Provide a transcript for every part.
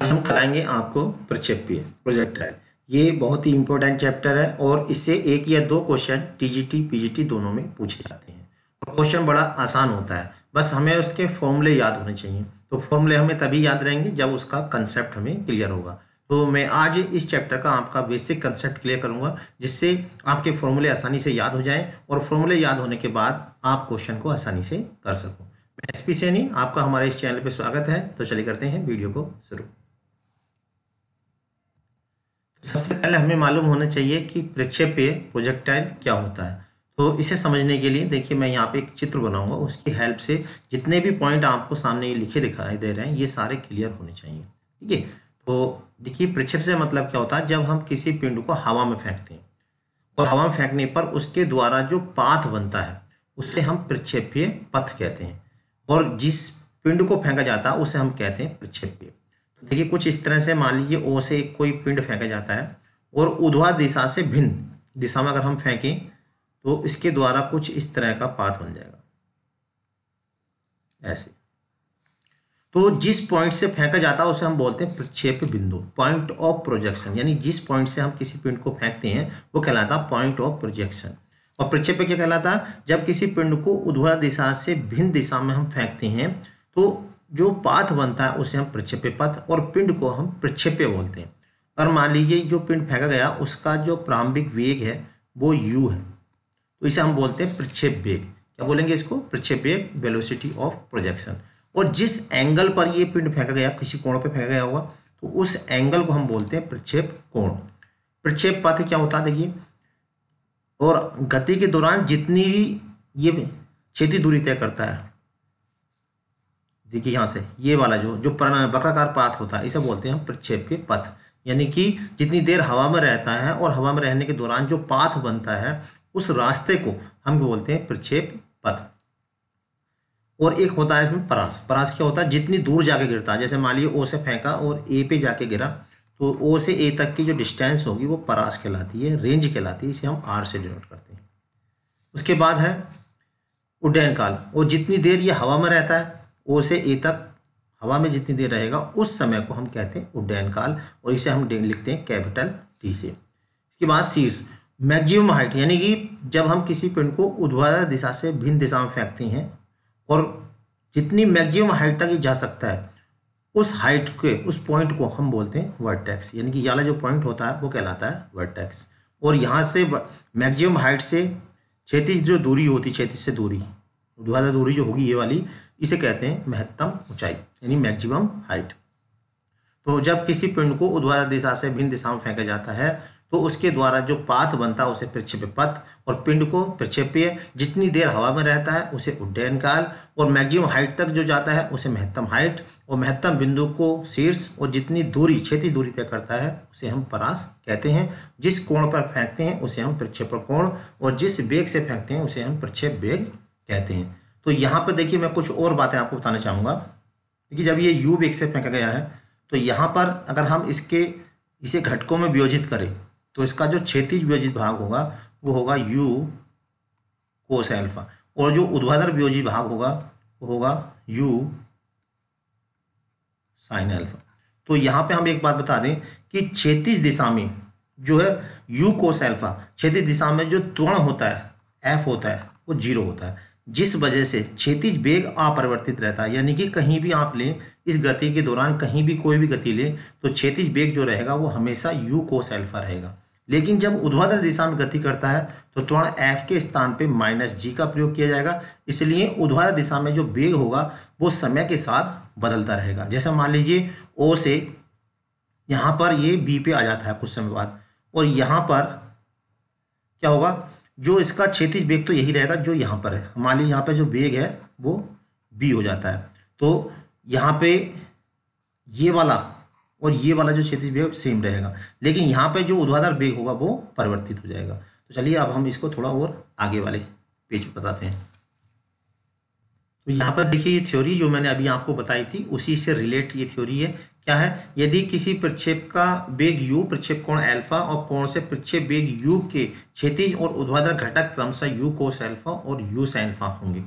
आज हम कराएंगे आपको प्रक्षेपीय प्रोजेक्टाइल ये बहुत ही इंपॉर्टेंट चैप्टर है और इससे एक या दो क्वेश्चन टीजीटी पीजीटी दोनों में पूछे जाते हैं और क्वेश्चन बड़ा आसान होता है बस हमें उसके फॉर्मूले याद होने चाहिए तो फॉर्मूले हमें तभी याद रहेंगे जब उसका कंसेप्ट हमें क्लियर होगा तो मैं आज इस चैप्टर का आपका बेसिक कंसेप्ट क्लियर करूंगा जिससे आपके फॉर्मूले आसानी से याद हो जाएं और फॉर्मूले याद होने के बाद आप क्वेश्चन को आसानी से कर सको मैं एस पी सैनी आपका हमारे इस चैनल पर स्वागत है तो चलिए करते हैं वीडियो को शुरू सबसे पहले हमें मालूम होना चाहिए कि प्रक्षेपीय प्रोजेक्टाइल क्या होता है तो इसे समझने के लिए देखिए मैं यहाँ पे एक चित्र बनाऊंगा उसकी हेल्प से जितने भी पॉइंट आपको सामने ये लिखे दिखाई दे रहे हैं ये सारे क्लियर होने चाहिए ठीक है तो देखिए प्रक्षेप से मतलब क्या होता है जब हम किसी पिंड को हवा में फेंकते हैं और हवा में फेंकने पर उसके द्वारा जो पाथ बनता है उसे हम प्रक्षेपीय पथ कहते हैं और जिस पिंड को फेंका जाता है उसे हम कहते हैं प्रक्षेपीय देखिए कुछ इस तरह से मान लीजिए ओ से कोई पिंड फेंका जाता है और उधवा दिशा से भिन्न दिशा में अगर हम फेंकें तो इसके द्वारा कुछ इस तरह का पाथ बन जाएगा ऐसे तो जिस पॉइंट से फेंका जाता है उसे हम बोलते हैं प्रक्षेप बिंदु पॉइंट ऑफ प्रोजेक्शन यानी जिस पॉइंट से हम किसी पिंड को फेंकते हैं वो कहलाता है पॉइंट ऑफ प्रोजेक्शन और प्रक्षेप क्या कहलाता है जब किसी पिंड को उधवा दिशा से भिन्न दिशा में हम फेंकते हैं तो जो पाथ बनता है उसे हम प्रक्षेप्य पथ और पिंड को हम प्रक्षेप्य बोलते हैं और मान लीजिए जो पिंड फेंका गया उसका जो प्रारंभिक वेग है वो यू है तो इसे हम बोलते हैं प्रक्षेप वेग क्या बोलेंगे इसको प्रक्षेप वेग वेलोसिटी ऑफ प्रोजेक्शन और जिस एंगल पर ये पिंड फेंका गया किसी कोण पे फेंका गया होगा तो उस एंगल को हम बोलते हैं प्रक्षेप कोण प्रक्षेप पथ क्या होता है देखिए और गति के दौरान जितनी ये क्षेत्र दूरी तय करता है देखिए यहाँ से ये वाला जो जो बकाकार पाथ होता है इसे बोलते हैं प्रक्षेप्य पथ यानी कि जितनी देर हवा में रहता है और हवा में रहने के दौरान जो पाथ बनता है उस रास्ते को हम बोलते हैं प्रक्षेप पथ और एक होता है इसमें परास परास क्या होता है जितनी दूर जाके गिरता है जैसे मान लीजिए ओ से फेंका और ए पे जाके गिरा तो ओ से ए तक की जो डिस्टेंस होगी वो परास कहलाती है रेंज कहलाती है इसे हम आर से डिनोट करते हैं उसके बाद है उड्डयन काल और जितनी देर ये हवा में रहता है ओ से ए तक हवा में जितनी देर रहेगा उस समय को हम कहते हैं उड्डयन काल और इसे हम लिखते हैं कैपिटल टी से इसके बाद शीर्ष मैक्सिमम हाइट यानी कि जब हम किसी पेड़ को उद्वार दिशा से भिन्न दिशा में फेंकते हैं और जितनी मैक्सिमम हाइट तक ये जा सकता है उस हाइट के उस पॉइंट को हम बोलते हैं वर्टेक्स यानी कि याला जो पॉइंट होता है वो कहलाता है वर्टेक्स और यहाँ से मैक्सिमम हाइट से क्षेत्र जो दूरी होती है क्षेत्र से दूरी ऊर्ध्वाधर दूरी जो होगी ये वाली इसे कहते हैं महत्तम ऊंचाई यानी मैक्सिमम हाइट तो जब किसी पिंड को ऊर्ध्वाधर दिशा से भिन्न दिशा में फेंका जाता है तो उसके द्वारा जो पाथ बनता है उसे प्रक्षेप्य पथ और पिंड को प्रक्षेप्य जितनी देर हवा में रहता है उसे उड्डयन काल और मैक्सिमम हाइट तक जो जाता है उसे महत्तम हाइट और महत्तम बिंदु को शीर्ष और जितनी दूरी क्षेत्रीय दूरी तय करता है उसे हम परास कहते हैं जिस कोण पर फेंकते हैं उसे हम प्रक्षेपण कोण और जिस वेग से फेंकते हैं उसे हम प्रक्षेप वेग कहते हैं तो यहाँ पर देखिए मैं कुछ और बातें आपको बताना चाहूँगा देखिए जब ये यू भी एक्सेप्ट में गया है तो यहाँ पर अगर हम इसके इसे घटकों में वियोजित करें तो इसका जो क्षेत्रीय वियोजित भाग होगा वो होगा यू कोस एल्फा और जो उद्भाधर वियोजित भाग होगा वो होगा यू साइन एल्फा तो यहाँ पे हम एक बात बता दें कि क्षेत्रीय दिशा में जो है यू कोस एल्फा क्षेत्रीय दिशा में जो त्वरण होता है एफ होता है वो जीरो होता है जिस वजह से क्षैतिज वेग अपरिवर्तित रहता है यानी कि कहीं भी आप लें इस गति के दौरान कहीं भी कोई भी गति लें तो क्षेत्रिज वेग जो रहेगा वो हमेशा यू को सेल्फा रहेगा लेकिन जब उध्वाधर दिशा में गति करता है तो त्वरण एफ के स्थान पे माइनस जी का प्रयोग किया जाएगा इसलिए उध्वाधर दिशा में जो वेग होगा वो समय के साथ बदलता रहेगा जैसे मान लीजिए ओ से यहाँ पर ये बी पे आ जाता है कुछ समय बाद और यहाँ पर क्या होगा जो इसका क्षेत्रीय वेग तो यही रहेगा जो यहाँ पर है मान लीजिए यहाँ पर जो वेग है वो बी हो जाता है तो यहाँ पे ये वाला और ये वाला जो क्षेत्रीय वेग सेम रहेगा लेकिन यहाँ पे जो उधवाधार वेग होगा वो परिवर्तित हो जाएगा तो चलिए अब हम इसको थोड़ा और आगे वाले पेज पर बताते हैं तो यहाँ पर देखिए ये थ्योरी जो मैंने अभी आपको बताई थी उसी से रिलेट ये थ्योरी है क्या है यदि किसी प्रक्षेप का वेग u प्रक्षेप कोण अल्फा और कोण से प्रक्षेप वेग u के क्षेत्रीय और उद्वादर घटक क्रमशः u cos अल्फा और u अल्फा होंगे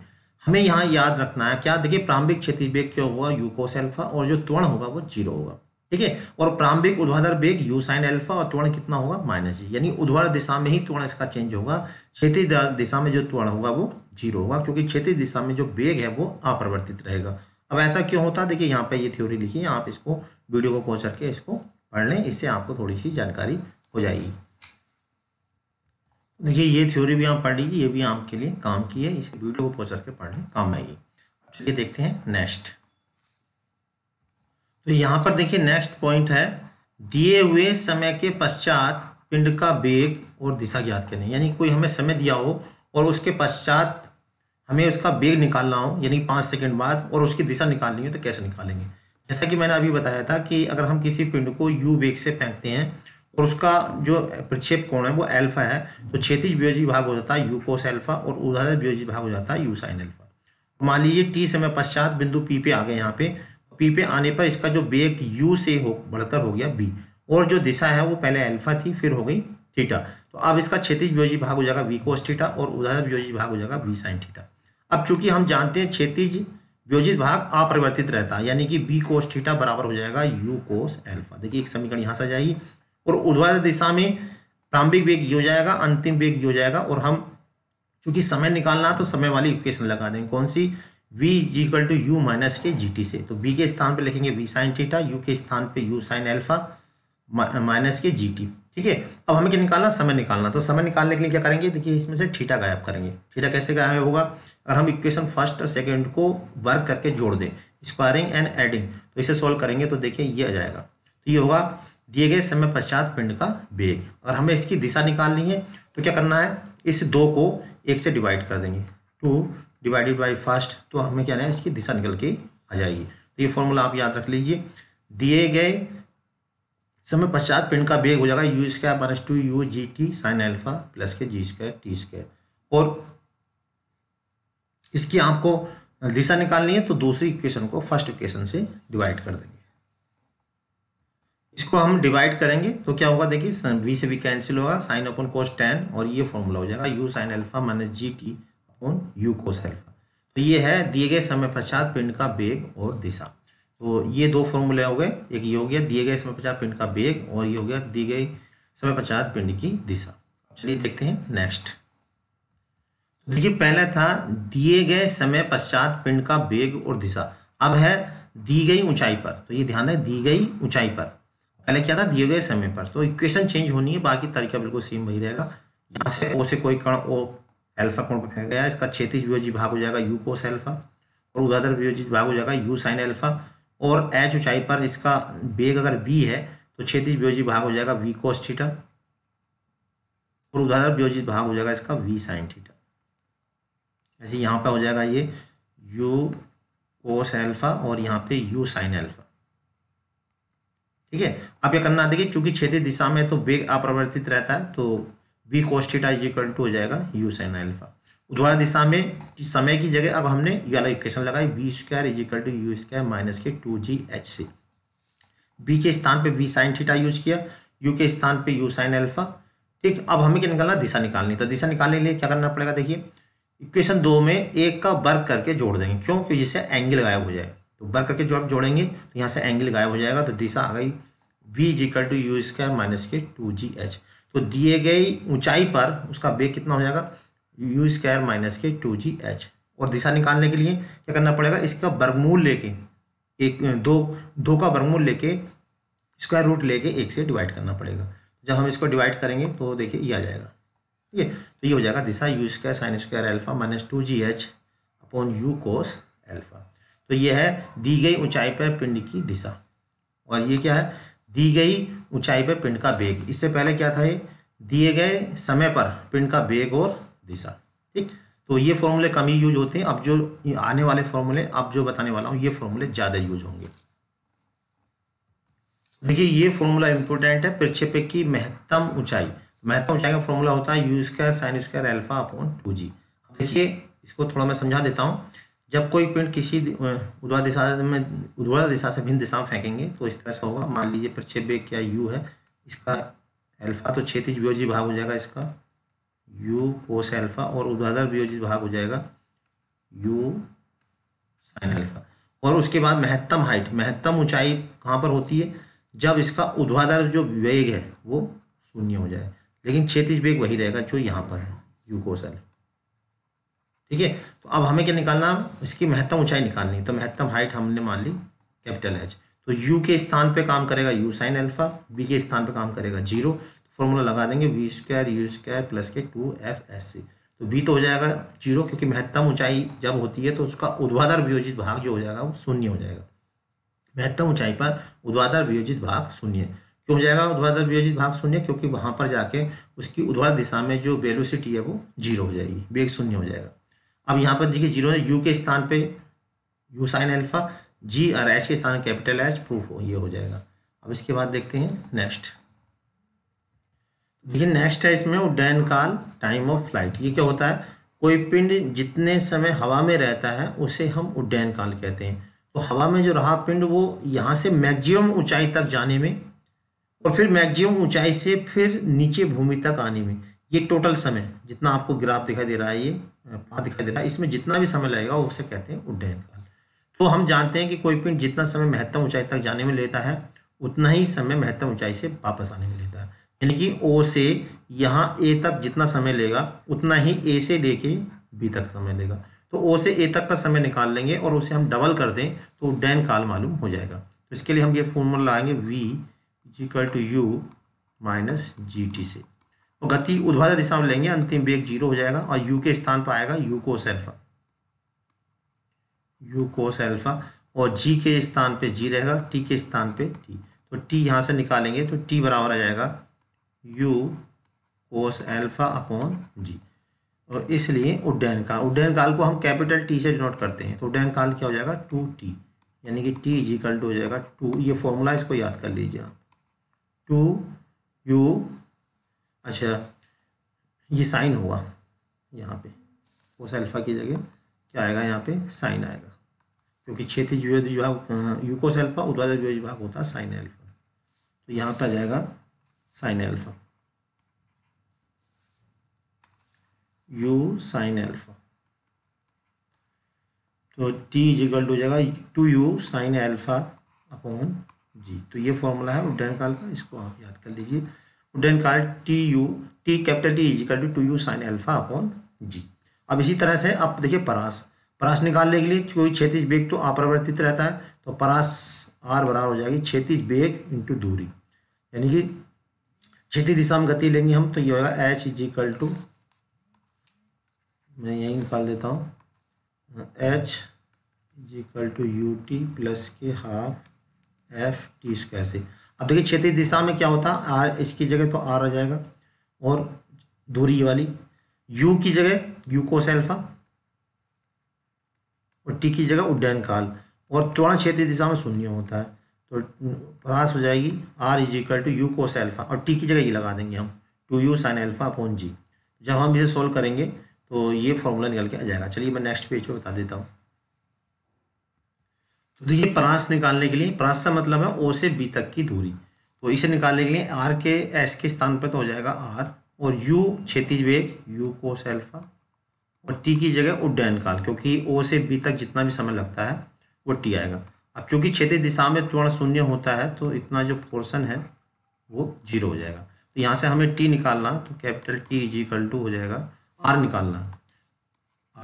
हमें यहाँ याद रखना है क्या देखिए प्रारंभिक क्षेत्रीय वेग क्या होगा u cos अल्फा और जो त्वरण होगा वो जीरो होगा ठीक है और प्रारंभिक उद्वाधर वेग यू साइन अल्फा और त्वरण कितना होगा माइनस जी यानी उद्वार दिशा में ही त्वरण इसका चेंज होगा क्षेत्रीय दिशा में जो त्वरण होगा वो जीरो होगा क्योंकि क्षेत्रीय दिशा में जो वेग है वो अपरिवर्तित रहेगा अब ऐसा क्यों होता है देखिए यहाँ पे ये थ्योरी लिखी है आप इसको वीडियो को पहुँच करके इसको पढ़ लें इससे आपको थोड़ी सी जानकारी हो जाएगी देखिए ये थ्योरी भी आप पढ़ लीजिए ये भी आपके लिए काम की है इस वीडियो को पहुँच करके पढ़ लें काम आएगी चलिए देखते हैं नेक्स्ट तो यहाँ पर देखिए नेक्स्ट पॉइंट है दिए हुए समय के पश्चात पिंड का वेग और दिशा ज्ञात करें यानी कोई हमें समय दिया हो और उसके पश्चात हमें उसका बेग निकालना हो यानी पाँच सेकेंड बाद और उसकी दिशा निकालनी हो तो कैसे निकालेंगे जैसा कि मैंने अभी बताया था कि अगर हम किसी पिंड को यू बेग से फेंकते हैं और उसका जो प्रक्षेप कोण है वो एल्फा है तो क्षेत्रीय वियोजी भाग हो जाता है यू कोस एल्फा और उधार वियोजी भाग हो जाता है यू साइन एल्फा मान लीजिए टी समय पश्चात बिंदु पी पे आ गए यहाँ पे पी पे आने पर इसका जो बेग यू से हो बढ़कर हो गया बी और जो दिशा है वो पहले एल्फा थी फिर हो गई थीटा तो अब इसका क्षेत्रीय वियोजी भाग हो जाएगा वी कोस थीटा और उधार वियोजी भाग हो जाएगा वी साइन थीटा अब चूंकि हम जानते हैं क्षेत्रीज व्योजित भाग अपरिवर्तित रहता है यानी कि बी कोस थीटा बराबर हो जाएगा यू कोस एल्फा देखिए एक समीकरण यहाँ से आ जाएगी और उद्वाद दिशा में प्रारंभिक वेग ये e हो जाएगा अंतिम वेग ये e हो जाएगा और हम चूंकि समय निकालना तो समय वाली इक्वेशन लगा देंगे कौन सी v equal to u minus के जी टी से तो बी के स्थान पर लिखेंगे वी साइन थीटा यू के स्थान पर यू साइन एल्फा माइनस के जी टी ठीक है अब हमें क्या निकालना समय निकालना तो समय निकालने के लिए क्या करेंगे देखिए इसमें से थीटा गायब करेंगे थीटा कैसे गायब होगा और हम इक्वेशन फर्स्ट और सेकेंड को वर्क करके जोड़ दें स्क्वायरिंग एंड एडिंग तो इसे सॉल्व करेंगे तो देखिए ये आ जाएगा तो ये होगा दिए गए समय पश्चात पिंड का वेग और हमें इसकी दिशा निकालनी है तो क्या करना है इस दो को एक से डिवाइड कर देंगे टू डिवाइडेड बाई फर्स्ट तो हमें क्या है इसकी दिशा निकल के आ जाएगी तो ये फॉर्मूला आप याद रख लीजिए दिए गए समय पश्चात पिंड का वेग हो जाएगा u square minus two u g t sine alpha plus के जी स्क्वायर टी स्क्वायर और इसकी आपको दिशा निकालनी है तो दूसरी इक्वेशन को फर्स्ट इक्वेशन से डिवाइड कर देंगे इसको हम डिवाइड करेंगे तो क्या होगा देखिए वी से भी कैंसिल होगा साइन अपॉन कोस टेन और ये फॉर्मूला हो जाएगा u sine alpha minus g t upon u cos alpha तो ये है दिए गए समय पश्चात पिंड का बेग और दिशा तो ये दो फॉर्मूले हो गए एक ये हो गया दिए गए समय पश्चात पिंड का बेग और ये हो गया दी गई समय पश्चात पिंड की दिशा चलिए देखते हैं नेक्स्ट देखिए पहले था दिए गए समय पश्चात पिंड का वेग और दिशा अब है दी गई ऊंचाई पर तो ये ध्यान है दी गई ऊंचाई पर पहले क्या था दिए गए समय पर तो इक्वेशन चेंज होनी है बाकी तरीका बिल्कुल सेम वही रहेगा यहाँ से ओ से कोई कण ओ एल्फा कोण पर गया इसका क्षेत्रीय वियोजी भाग हो जाएगा यू कोस एल्फा और उधर वियोजी भाग हो जाएगा यू साइन एल्फा और एच ऊंचाई पर इसका वेग अगर बी है तो क्षेत्रीय वियोजित भाग हो जाएगा वी कोस थीटा और उधर वियोजित भाग हो जाएगा इसका वी साइन थीटा ऐसे यहाँ पर हो जाएगा ये यू cos एल्फा और यहाँ पे यू साइन एल्फा ठीक है अब ये करना देखिए चूंकि क्षेत्र दिशा में तो वेग अप्रवर्तित रहता है तो v cos theta is equal to हो जाएगा यू साइन एल्फा उद्वार दिशा में समय की जगह अब हमने ये अलग इक्वेशन लगाई v square is equal to u square minus के two g h c b के स्थान पे वी साइन थीटा यूज किया यू के स्थान पे यू साइन अल्फा ठीक अब हमें क्या निकालना दिशा निकालनी तो दिशा निकालने के लिए क्या करना पड़ेगा देखिए इक्वेशन दो में एक का वर्क करके जोड़ देंगे क्यों क्योंकि जिससे एंगल गायब हो जाए तो वर्क करके जो आप जोड़ेंगे तो यहाँ से एंगल गायब हो जाएगा तो दिशा आ गई v equal to u square minus के टू जी एच तो दिए गई ऊंचाई पर उसका वेग कितना हो जाएगा यू स्क्वायर माइनस के टू जी एच और दिशा निकालने के लिए क्या करना पड़ेगा इसका वर्गमूल लेके एक दो दो का वर्गमूल लेके स्क्वायर रूट लेके एक से डिवाइड करना पड़ेगा जब हम इसको डिवाइड करेंगे तो देखिए ये e आ जाएगा ठीक है तो ये हो जाएगा दिशा u square sine square alpha minus two g h upon u cos alpha तो ये है दी गई ऊंचाई पर पिंड की दिशा और ये क्या है दी गई ऊंचाई पर पिंड का वेग इससे पहले क्या था ये दिए गए समय पर पिंड का वेग और दिशा ठीक तो ये फॉर्मूले कम ही यूज होते हैं अब जो आने वाले फॉर्मूले अब जो बताने वाला हूँ ये फॉर्मूले ज़्यादा यूज होंगे देखिए ये फॉर्मूला इम्पोर्टेंट है प्रक्षेपक की महत्तम ऊंचाई मैथ में का फॉर्मूला होता है u square sine square alpha upon two g अब देखिए इसको थोड़ा मैं समझा देता हूँ जब कोई पिंड किसी उधवा दिशा में उधवा दिशा से भिन्न दिशा में फेंकेंगे तो इस तरह से होगा मान लीजिए प्रक्षेप क्या यू है इसका एल्फा तो क्षेत्रीय व्योजी भाग हो जाएगा इसका यू कोस एल्फा और उद्वाधर व्योजी भाग हो जाएगा यू साइन एल्फा और उसके बाद महत्तम हाइट महत्तम ऊंचाई कहाँ पर होती है जब इसका उद्वाधर जो वेग है वो शून्य हो जाए लेकिन क्षेत्र वेग वही रहेगा जो यहाँ पर है यू कोसल ठीक है तो अब हमें क्या निकालना इसकी महत्तम ऊंचाई निकालनी तो महत्तम हाइट हमने मान ली कैपिटल एच तो यू के स्थान पे काम करेगा यू साइन एल्फा बी के स्थान पे काम करेगा जीरो तो फॉर्मूला लगा देंगे v square u square plus के टू एफ एस सी तो बी तो हो जाएगा जीरो क्योंकि महत्तम ऊंचाई जब होती है तो उसका उद्वाधार वियोजित भाग जो हो जाएगा वो शून्य हो जाएगा महत्तम ऊंचाई पर उद्वादर वियोजित भाग शून्य क्यों हो जाएगा ऊर्ध्वाधर वियोजित भाग शून्य क्योंकि वहां पर जाके उसकी उध्वर दिशा में जो वेलोसिटी है वो जीरो हो जाएगी वेग शून्य हो जाएगा अब यहाँ पर देखिए जीरो यू के स्थान पर यू साइन एल्फा जी और एच के स्थान कैपिटल एच प्रूफ हो ये हो जाएगा अब इसके बाद देखते हैं नेक्स्ट देखिए नेक्स्ट है इसमें उड्डयन काल टाइम ऑफ फ्लाइट ये क्या होता है कोई पिंड जितने समय हवा में रहता है उसे हम उड्डयन काल कहते हैं तो हवा में जो रहा पिंड वो यहाँ से मैक्सिमम ऊंचाई तक जाने में और फिर मैक्सिमम ऊंचाई से फिर नीचे भूमि तक आने में ये टोटल समय जितना आपको ग्राफ दिखाई दे रहा है ये पा दिखाई दे रहा है इसमें जितना भी समय लगेगा उसे कहते हैं उड्डयन काल तो हम जानते हैं कि कोई पिंड जितना समय महत्तम ऊंचाई तक जाने में लेता है उतना ही समय महत्तम ऊंचाई से वापस आने में लेता है यानी कि ओ से यहाँ ए तक जितना समय लेगा उतना ही ए से लेके बी तक समय लेगा तो ओ से ए तक का समय निकाल लेंगे और उसे हम डबल कर दें तो उड्डयन काल मालूम हो जाएगा तो इसके लिए हम ये फॉर्मूला लाएंगे v is equal to u minus g t से और गति उद्भाजा दिशा में लेंगे अंतिम वेग जीरो हो जाएगा और यू के स्थान पर आएगा you cos alpha you cos alpha और जी के स्थान पे जी रहेगा टी के स्थान पे टी तो टी यहाँ से निकालेंगे तो टी बराबर आ जाएगा u cos alpha upon g और इसलिए उड्डयन काल उड्डयन काल को हम कैपिटल टी से डिनोट करते हैं तो उड्डयन काल क्या हो जाएगा टू टी यानी कि टी इजिकल टू हो जाएगा टू ये फॉर्मूला इसको याद कर लीजिए आप टू यू अच्छा ये साइन हुआ यहाँ पे कोस सेल्फा की जगह क्या आएगा यहाँ पे साइन आएगा क्योंकि क्षेत्र जो विभाग यू को सेल्फा उद्वाद जो विभाग होता है साइन एल्फा तो यहाँ पे आ जाएगा sine alpha u sine alpha तो टी इजिकल हो जाएगा two u sine alpha upon g तो ये फॉर्मूला है उड्डयन काल का इसको आप याद कर लीजिए उड्डयन काल t u t capital T is to two u sine alpha upon g अब इसी तरह से आप देखिए परास परास निकालने के लिए कोई क्षेत्रीज बेग तो अपरिवर्तित रहता है तो परास आर बराबर हो जाएगी क्षेत्रीज बेग इंटू दूरी यानी कि क्षेत्रीय दिशा में गति लेंगे हम तो ये होगा एच इज इक्वल टू मैं यहीं निकाल देता हूँ h is equal to u t plus के हाफ एफ टी स्क्वायर से अब देखिए क्षेत्र दिशा में क्या होता है आर इसकी जगह तो आर आ जाएगा और दूरी वाली यू की जगह यू कोस एल्फा और टी की जगह उड्डयन काल और त्वरण क्षेत्र दिशा में शून्य होता है तो परास हो जाएगी R is equal to u cos alpha और टी की जगह ये लगा देंगे हम two u sine alpha upon g जब हम इसे सोल्व करेंगे तो ये फॉर्मूला निकल के आ जाएगा चलिए मैं नेक्स्ट पेज पर बता देता हूँ तो देखिए प्रांस निकालने के लिए प्रांस का मतलब है ओ से बी तक की दूरी तो इसे निकालने के लिए आर के एस के स्थान पर तो हो जाएगा आर और यू क्षेतिज वेग यू कोस एल्फा और टी की जगह उड्डयन काल क्योंकि ओ से बी तक जितना भी समय लगता है वो टी आएगा अब चूंकि क्षेत्रीय दिशा में त्वरण शून्य होता है तो इतना जो पोर्सन है वो जीरो हो जाएगा तो यहाँ से हमें टी निकालना तो capital T is equal to हो जाएगा आर निकालना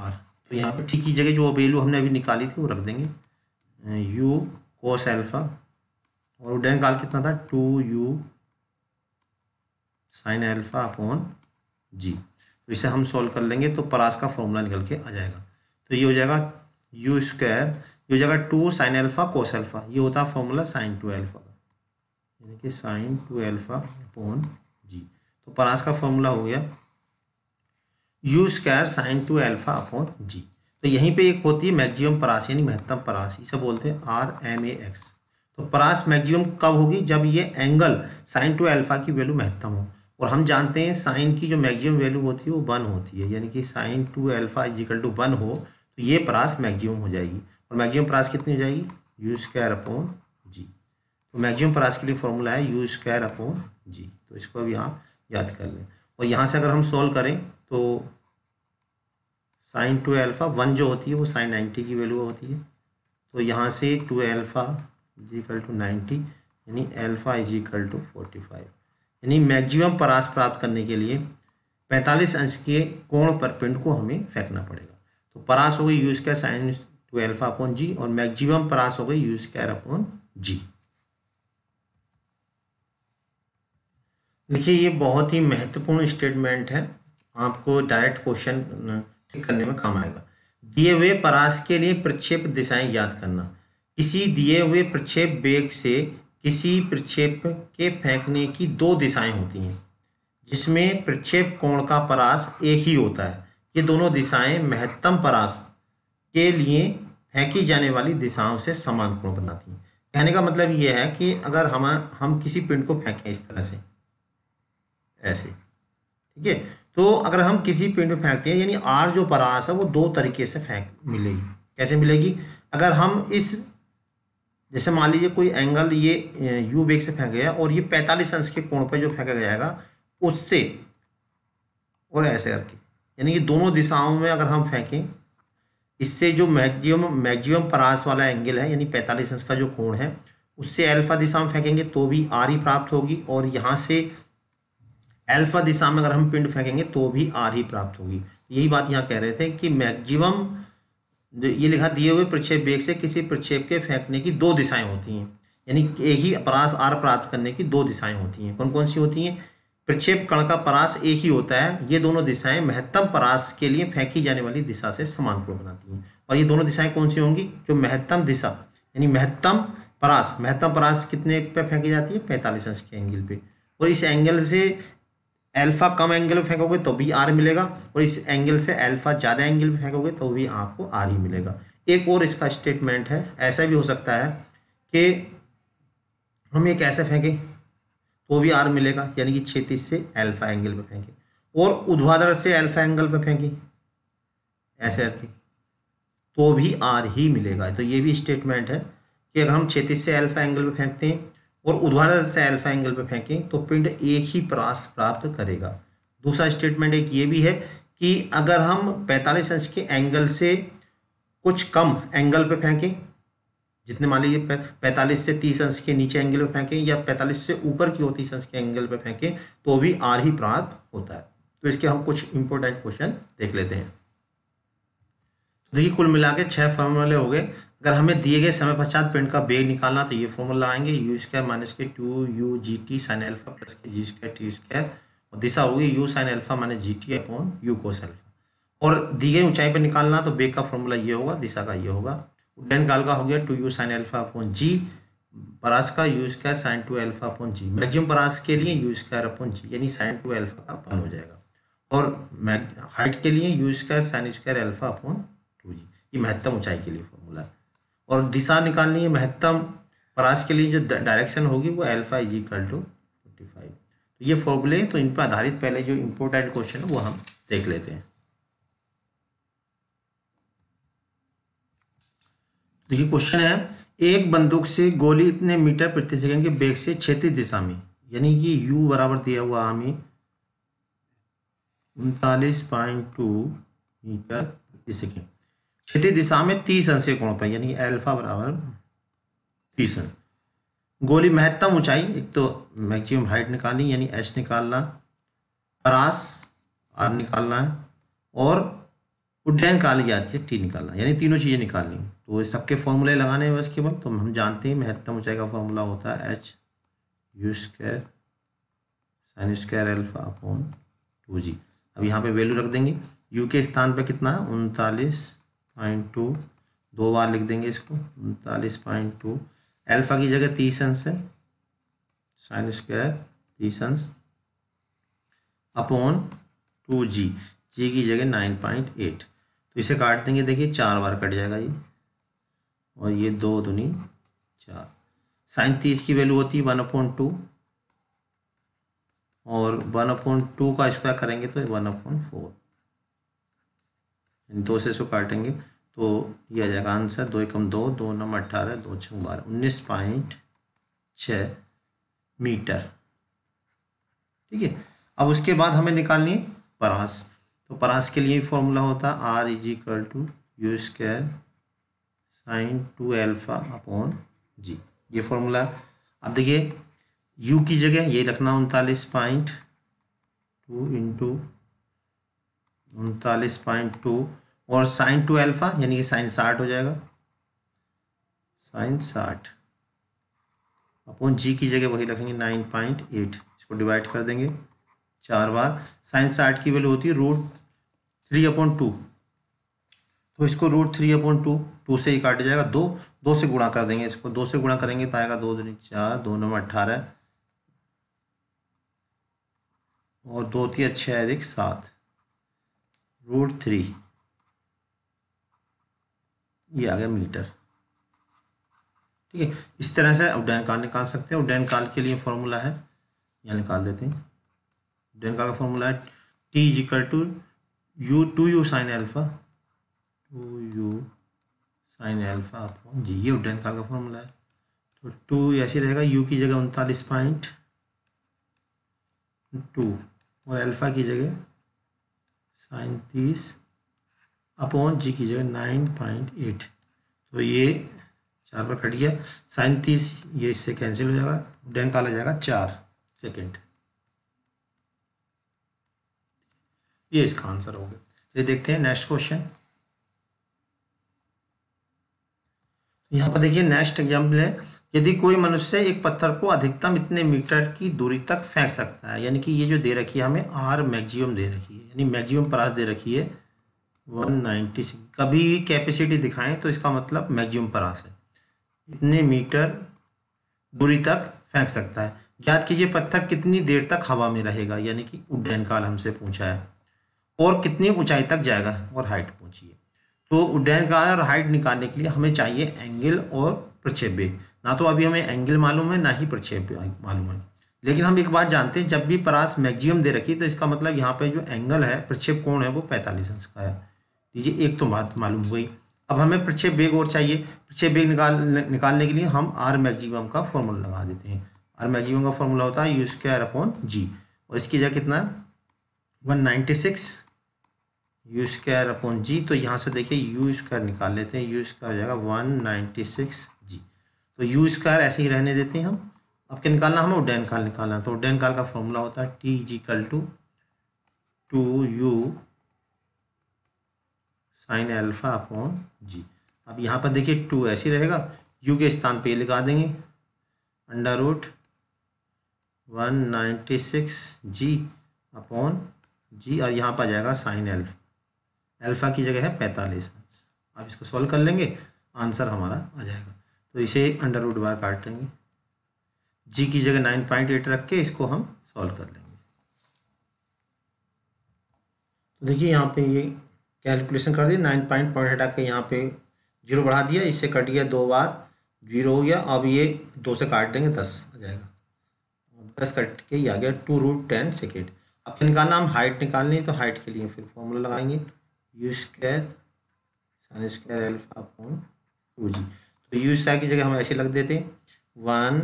आर तो यहाँ पर टी की जगह जो वैल्यू हमने अभी निकाली थी वो रख देंगे यू कोस एल्फा और उड्डयन काल कितना था two u sine alpha upon g तो इसे हम सॉल्व कर लेंगे तो परास का फॉर्मूला निकल के आ जाएगा तो ये हो जाएगा यू स्क्वायर ये हो जाएगा two sine alpha cos alpha ये होता है फॉर्मूला साइन टू एल्फा का यानी कि sine two alpha upon g तो परास का फॉर्मूला हो गया u square sine two alpha upon g तो यहीं पे एक होती है मैक्सिमम परास यानी महत्तम परास इसे बोलते हैं आर एम ए एक्स तो परास मैक्सिमम कब होगी जब ये एंगल साइन टू अल्फा की वैल्यू महत्तम हो और हम जानते हैं साइन की जो मैक्सिमम वैल्यू होती है वो वन होती है यानी कि sine two alpha is equal to one हो तो ये परास मैक्सिमम हो जाएगी और मैक्सिमम परास कितनी हो जाएगी यू स्क्वायर अपॉन जी तो मैक्सिमम परास के लिए फॉर्मूला है यू स्क्वायर अपॉन जी तो इसको अभी आप याद कर लें और यहाँ से अगर हम सॉल्व करें तो साइन टू अल्फ़ा वन जो होती है वो साइन नाइन्टी की वैल्यू होती है तो यहाँ से two alpha is equal to ninety यानी alpha is equal to forty five यानी मैक्सिमम परास प्राप्त करने के लिए पैंतालीस अंश के कोण पर पिंड को हमें फेंकना पड़ेगा तो परास हो गई u square sine two alpha upon g और मैक्सिमम परास हो गई यूज कैर अपॉन जी देखिए ये बहुत ही महत्वपूर्ण स्टेटमेंट है आपको डायरेक्ट क्वेश्चन करने में काम आएगा दिए हुए परास के लिए प्रक्षेप दिशाएं याद करना किसी दिए हुए प्रक्षेप बेग से किसी प्रक्षेप के फेंकने की दो दिशाएं होती हैं जिसमें प्रक्षेप कोण का परास एक ही होता है ये दोनों दिशाएं महत्तम परास के लिए फेंकी जाने वाली दिशाओं से समान कोण बनाती हैं कहने का मतलब ये है कि अगर हम हम किसी पिंड को फेंकें इस तरह से ऐसे ठीक है तो अगर हम किसी पिंड में फेंकते हैं यानी आर जो परास है वो दो तरीके से फेंक मिलेगी कैसे मिलेगी अगर हम इस जैसे मान लीजिए कोई एंगल ये यू वेग से फेंका गया और ये पैंतालीस अंश के कोण पर जो फेंका जाएगा उससे और ऐसे करके यानी कि दोनों दिशाओं में अगर हम फेंकें इससे जो मैक्सिमम मैक्सिमम परास वाला एंगल है यानी पैंतालीस अंश का जो कोण है उससे अल्फा दिशा में फेंकेंगे तो भी आर ही प्राप्त होगी और यहाँ से अल्फा दिशा में अगर हम पिंड फेंकेंगे तो भी आर ही प्राप्त होगी यही बात यहाँ कह रहे थे कि मैक्सिमम ये लिखा दिए हुए प्रक्षेप वेग से किसी प्रक्षेप के फेंकने की दो दिशाएं होती हैं यानी एक ही परास आर प्राप्त करने की दो दिशाएं होती हैं कौन कौन सी होती हैं प्रक्षेप कण का परास एक ही होता है ये दोनों दिशाएं महत्तम परास के लिए फेंकी जाने वाली दिशा से समान कोण बनाती हैं और ये दोनों दिशाएं कौन सी होंगी जो महत्तम दिशा यानी महत्तम परास महत्तम परास कितने पर फेंकी जाती है पैंतालीस अंश के एंगल पर और इस एंगल से अल्फा कम एंगल में फेंकोगे तो भी आर मिलेगा और इस एंगल से अल्फा ज़्यादा एंगल में फेंकोगे तो भी आपको आर ही मिलेगा एक और इसका स्टेटमेंट है ऐसा भी हो सकता है कि हम ये कैसे फेंकें तो भी आर मिलेगा यानी कि छत्तीस से अल्फा एंगल पर फेंकें और उध्वादर से अल्फा एंगल पर फेंकें ऐसे करके तो भी आर ही मिलेगा तो ये भी स्टेटमेंट है कि अगर हम छत्तीस से अल्फा एंगल पर फेंकते हैं और उदाहरण से अल्फा एंगल पर फेंकें तो पिंड एक ही प्रास प्राप्त करेगा दूसरा स्टेटमेंट एक ये भी है कि अगर हम 45 अंश के एंगल से कुछ कम एंगल पर फेंकें जितने मान लीजिए पैंतालीस से तीस अंश के नीचे एंगल पर फेंकें या पैंतालीस से ऊपर की होती अंश के एंगल पर फेंकें तो भी आर ही प्राप्त होता है तो इसके हम कुछ इंपॉर्टेंट क्वेश्चन देख लेते हैं तो देखिए कुल मिला के छः फॉर्मूले हो गए अगर हमें दिए गए समय पश्चात पेंट का बेग निकालना तो ये फॉर्मूला आएंगे यू स्क्वायर माइनस के two u g t sine alpha plus के जी स्क्वायर टी स्क्वायर और दिशा होगी u sine alpha minus g t upon u cos alpha और दी गई ऊंचाई पर निकालना तो बेग का फॉर्मूला ये होगा दिशा का ये होगा उड्डयन काल का हो गया two u sine alpha upon g परास का u square sine two alpha upon g maximum परास के लिए यू स्क्वायर अपॉन जी यानी साइन टू एल्फा का अपन हो जाएगा और हाइट के लिए u square sine square alpha upon two g ये महत्तम ऊंचाई के लिए फॉर्मूला है और दिशा निकालनी है महत्तम परास के लिए जो डायरेक्शन होगी वो alpha is equal to forty five तो ये फॉर्मूले तो इन पर आधारित पहले जो इम्पोर्टेंट क्वेश्चन है वो हम देख लेते हैं देखिए क्वेश्चन है एक बंदूक से गोली इतने मीटर प्रति सेकंड के बेग से छत्तीस दिशा में यानी कि u बराबर दिया हुआ हमें उनतालीस पॉइंट टू मीटर प्रति सेकेंड क्षितिज दिशा में तीस अंश के कोण पर यानी अल्फा बराबर तीस अंश गोली महत्तम ऊंचाई एक तो मैक्सिमम हाइट निकालनी यानी एच निकालना परास आर निकालना है और उड्डयन काल याद के टी निकालना यानी तीनों चीज़ें निकालनी तो ये सबके फॉर्मूले लगाने हैं बस केवल तो हम जानते हैं महत्तम ऊंचाई का फॉर्मूला होता है h u square sine square alpha upon two g अब यहाँ पे वैल्यू रख देंगे यू के स्थान पर कितना है उनतालीस पॉइंट टू दो बार लिख देंगे इसको उनतालीस पॉइंट टू एल्फ़ा की जगह तीस अंश है साइन स्क्वायर तीस अंश अपॉन टू जी जी की जगह नाइन पॉइंट एट तो इसे काट देंगे देखिए चार बार कट जाएगा ये और ये दो दुनी चार साइन तीस की वैल्यू होती है वन अपॉइंट टू और वन अपॉइंट टू का स्क्वायर करेंगे तो वन अपॉइंट फोर दो से इसको काटेंगे तो ये आ जाएगा आंसर दो एकम दो दो नम अट्ठारह दो छः बारह उन्नीस पॉइंट छ मीटर ठीक है अब उसके बाद हमें निकालनी है परास तो परास के लिए फॉर्मूला होता है R is equal to u square sine two alpha upon g ये फॉर्मूला अब देखिए यू की जगह ये रखना उनतालीस पॉइंट टू इंटू उनतालीस पॉइंट टू और साइन टू अल्फा यानी कि साइन साठ हो जाएगा साइन साठ अपॉन जी की जगह वही रखेंगे नाइन पॉइंट एट इसको डिवाइड कर देंगे चार बार साइन साठ की वैल्यू होती है रूट थ्री अपॉन टू तो इसको root three upon two two से ही काट जाएगा दो दो से गुणा कर देंगे इसको दो से गुणा करेंगे तो आएगा दो दूनी चार दो नंबर अट्ठारह और दो तीन छः एक सात रूट थ्री ये आ गया मीटर ठीक है इस तरह से उड्डयन काल निकाल सकते हैं उड्डयन काल के लिए फॉर्मूला है यहाँ निकाल देते हैं उड्डयन काल का फॉर्मूला है T is equal to u two u sine alpha two u sine alpha upon g ये उड्डयन काल का फॉर्मूला है तो टू ऐसे रहेगा यू की जगह उनतालीस पॉइंट टू और एल्फा की जगह साइन तीस अपॉन जी की जगह नाइन पॉइंट एट तो ये चार पर कट गया साइन तीस ये इससे कैंसिल हो जाएगा डेन का आ जाएगा चार सेकेंड ये इसका आंसर हो गया चलिए देखते हैं नेक्स्ट क्वेश्चन यहाँ पर देखिए नेक्स्ट एग्जाम्पल है यदि कोई मनुष्य एक पत्थर को अधिकतम इतने मीटर की दूरी तक फेंक सकता है यानी कि ये जो दे रखी है हमें आर मैक्सिमम दे रखी है यानी मैक्सिमम प्राइस दे रखी है 196 कभी भी कैपेसिटी दिखाएं तो इसका मतलब मैक्सिमम परास है इतने मीटर दूरी तक फेंक सकता है याद कीजिए पत्थर कितनी देर तक हवा में रहेगा यानी कि उड्डयन काल हमसे पूछा है और कितनी ऊंचाई तक जाएगा और हाइट पूछिए तो उड्डयन काल और हाइट निकालने के लिए हमें चाहिए एंगल और प्रक्षेप्य ना तो अभी हमें एंगल मालूम है ना ही प्रक्षेप्य मालूम है लेकिन हम एक बात जानते हैं जब भी परास मैक्सिमम दे रखी तो इसका मतलब यहाँ पे जो एंगल है प्रक्षेप कोण है वो पैंतालीस अंश का है लीजिए एक तो बात मालूम हुई अब हमें प्रक्षेप बेग और चाहिए प्रक्षेप बेग निकाल निकालने के लिए हम आर मैगजिमम का फॉर्मूला लगा देते हैं आर मैगजिमम का फॉर्मूला होता है यू स्क्वायर अपॉन जी और इसकी जगह कितना है one ninety six u square upon g तो यहाँ से देखिए यू स्क्वायर निकाल लेते हैं यू स्क्वायर हो जाएगा वन नाइन्टी सिक्स जी तो यू स्क्वायर ऐसे ही रहने देते हैं हम अब क्या निकालना हमें उड्डयन काल निकालना तो उड्डयन काल का फॉर्मूला होता है टी जी कल to two u sine alpha upon g अब यहाँ पर देखिए टू ऐसे रहेगा यू के स्थान पे ये देंगे under root one ninety six g upon g और यहाँ पर आ जाएगा साइन एल्फा एल्फ़ा की जगह है पैंतालीस आप इसको सॉल्व कर लेंगे आंसर हमारा आ जाएगा तो इसे अंडर रूट बार काट लेंगे जी की जगह नाइन पॉइंट एट रख के इसको हम सॉल्व कर लेंगे तो देखिए यहाँ पे ये कैलकुलेशन कर दी नाइन पॉइंट पॉइंट हटा के यहाँ पे जीरो बढ़ा दिया इससे कट गया दो बार जीरो हो गया अब ये दो से काट देंगे दस आ जाएगा दस कट के ही आ गया टू रूट टेन सेकेंड अब निकालना हम हाइट निकालनी तो हाइट के लिए फिर फॉर्मूला लगाएंगे u square sine square alpha point two g तो यू स्क्वायर की जगह हम ऐसे लग देते वन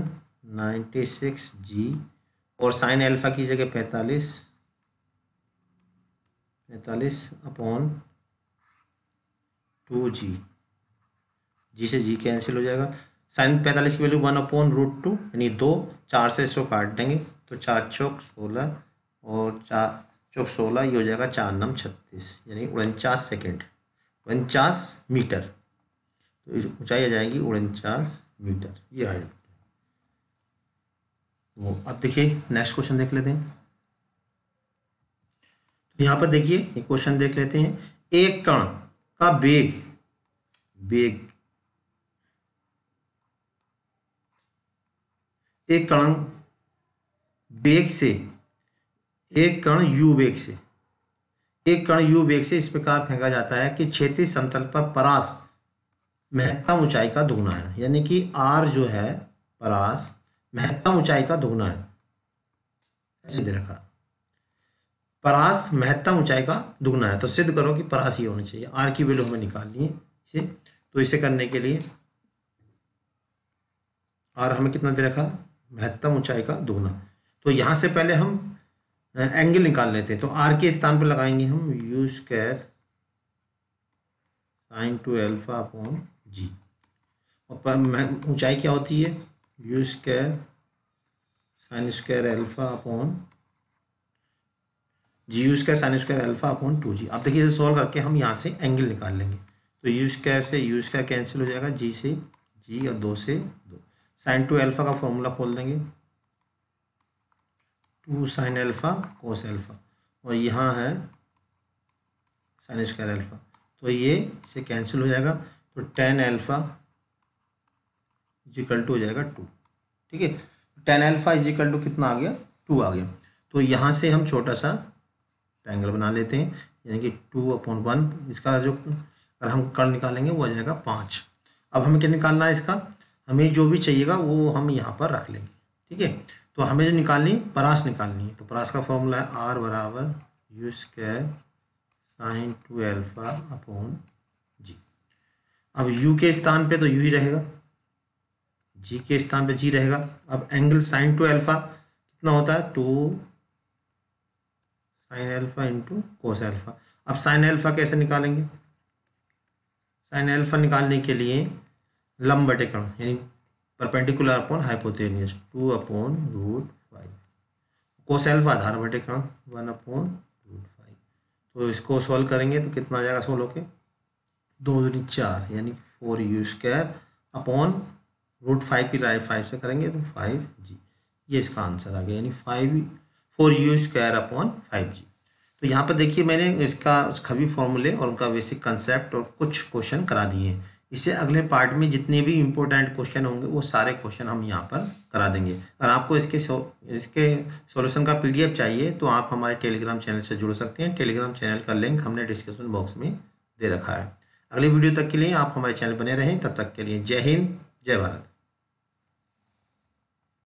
नाइन्टी सिक्स जी और साइन एल्फा की जगह पैंतालीस पैंतालीस अपॉन टू जी जी से जी कैंसिल हो जाएगा साइन पैंतालीस की value one upon root two यानी दो चार से इसको काट देंगे तो चार चौक सोलह और चार चौक सोलह ये हो जाएगा चार नम छत्तीस यानी उनचास सेकेंड उनचास मीटर तो ऊंचाई आ जाएगी उनचास मीटर ये हाइट वो तो अब देखिए नेक्स्ट क्वेश्चन देख लेते हैं तो यहाँ पर देखिए एक क्वेश्चन देख लेते हैं एक कण का वेग वेग एक कण वेग से एक कण यू वेग से एक कण यू वेग से इस प्रकार फेंका जाता है कि क्षेत्रीय समतल पर परास महत्तम ऊंचाई का दुगना है यानी कि आर जो है परास महत्तम ऊंचाई का दुगना है रखा परास महत्तम ऊंचाई का दुगना है तो सिद्ध करो कि परास ये होना चाहिए आर की वैल्यू हमें निकालनी है इसे तो इसे करने के लिए आर हमें कितना दे रखा महत्तम ऊंचाई का दुगना तो यहाँ से पहले हम एंगल निकाल लेते हैं तो आर के स्थान पर लगाएंगे हम u square sine two alpha upon g और ऊंचाई क्या होती है u square sine square alpha upon g u square sine square alpha upon two g अब देखिए इसे सॉल्व करके हम यहाँ से एंगल निकाल लेंगे तो यू स्क्वायर से यू स्क्वायर कैंसिल हो जाएगा जी से जी और दो से दो साइन टू एल्फा का फॉर्मूला खोल देंगे two sine alpha cos alpha और यहाँ है साइन स्क्वायर एल्फा तो ये इसे कैंसिल हो जाएगा तो टेन एल्फा इजिकल टू हो जाएगा टू ठीक है टेन एल्फा इजिकल टू कितना आ गया टू आ गया तो यहाँ से हम छोटा सा ट्रायंगल बना लेते हैं यानी कि टू अपॉन वन इसका जो अगर हम कर्ण निकालेंगे वो आ जाएगा पाँच अब हमें क्या निकालना है इसका हमें जो भी चाहिएगा वो हम यहाँ पर रख लेंगे ठीक है तो हमें जो निकालनी परास निकालनी है तो परास का फॉर्मूला है आर बराबर u square sine two alpha upon g अब यू के स्थान पे तो यू ही रहेगा जी के स्थान पे जी रहेगा अब एंगल साइन टू एल्फा कितना होता है two sine alpha into cos alpha अब साइन अल्फा कैसे निकालेंगे साइन अल्फा निकालने के लिए लम बटे यानी perpendicular upon hypotenuse two upon root five cos alpha आधार बटे कण वन अपॉन रूट फाइव तो इसको सॉल्व करेंगे तो कितना आ जाएगा सोलो के दो दूनी चार यानी कि four u square upon root five की राय फाइव से करेंगे तो फाइव जी ये इसका आंसर आ गया यानी five four u square upon five g तो यहाँ पर देखिए मैंने इसका उसका भी फॉर्मूले और उनका बेसिक कंसेप्ट और कुछ क्वेश्चन करा दिए हैं इसे अगले पार्ट में जितने भी इम्पोर्टेंट क्वेश्चन होंगे वो सारे क्वेश्चन हम यहाँ पर करा देंगे और आपको इसके सो, इसके सॉल्यूशन का पीडीएफ चाहिए तो आप हमारे टेलीग्राम चैनल से जुड़ सकते हैं टेलीग्राम चैनल का लिंक हमने डिस्क्रिप्शन बॉक्स में दे रखा है अगली वीडियो तक के लिए आप हमारे चैनल बने रहें तब तक के लिए जय हिंद जय भारत